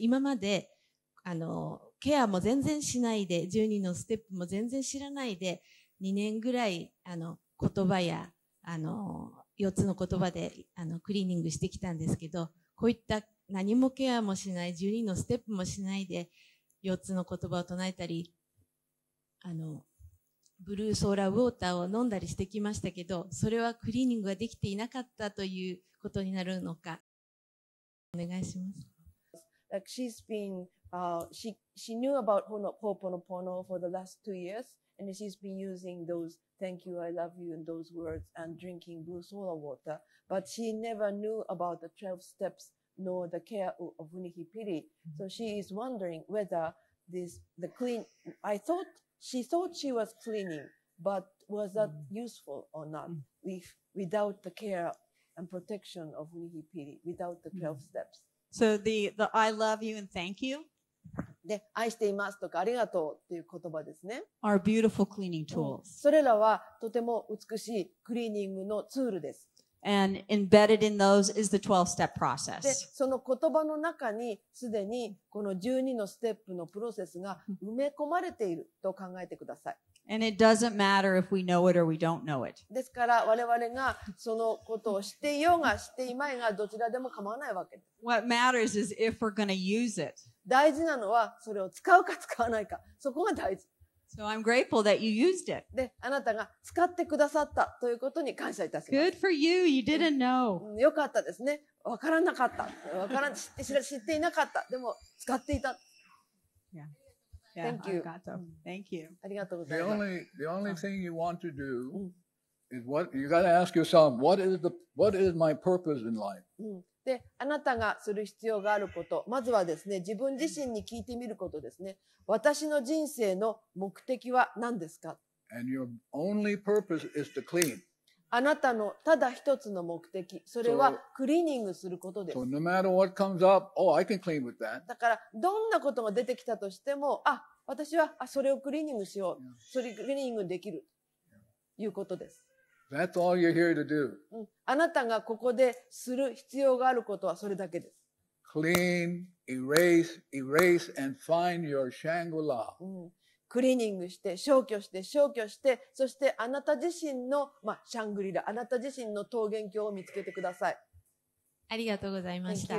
今まであのケアも全然しないで12のステップも全然知らないで2年ぐらいあの言葉やあの4つの言葉であのクリーニングしてきたんですけどこういった何もケアもしない12のステップもしないで4つの言葉を唱えたりあのブルーソーラーウォーターを飲んだりしてきましたけどそれはクリーニングができていなかったということになるのかお願いします。Like she's been, uh, she, she knew about Ho'oponopono for the last two years, and she's been using those thank you, I love you, and those words, and drinking blue solar water. But she never knew about the 12 steps nor the care of Unihipiri. Mm-hmm. So she is wondering whether this, the clean, I thought, she thought she was cleaning, but was that mm-hmm. useful or not mm-hmm. if, without the care and protection of Unihipiri, without the 12 mm-hmm. steps? So the, the I love you and thank you で、愛していますとか、ありがとうっていう言葉ですね。are beautiful cleaning tools. それらはとても美しいクリーニングのツールです。And embedded in those is the 12 step process. その言葉の中にすでにこの12のステップのプロセスが埋め込まれていると考えてください。And it doesn't matter if we know it or we don't know it. ですから我々がそのことを知っていようが知っていまいがどちらでも構わないわけです。What matters is if we're going to use it. 大事なのはそれを使うか使わないか。そこが大事。So I'm grateful that you used it. で、あなたが使ってくださったということに感謝いたします。Good for you. You didn't know. よかったですね。わからなかった。わから知って知っていなかった。でも使っていた。Yeah. Yeah, Thank you. Arigato. Thank you. Arigato the only the only thing you want to do is what you got to ask yourself what is the what is my purpose in life. で、あなたがする必要があること、まずはですね、自分自身に聞いてみることですね。私の人生の目的は何ですか And your only purpose is to clean. あなたのただ一つの目的、それはクリーニングすることです。だから、どんなことが出てきたとしても、あ、私は、あ、それをクリーニングしよう。それクリーニングできる。いうことです。That's all you're here to do. あなたがここでする必要があることはそれだけです。Clean, erase, erase, and find your Shangri-La. うんクリーニングして、消去して、消去して、そしてあなた自身の、まあ、シャングリラ、あなた自身の桃源郷を見つけてください。ありがとうございました。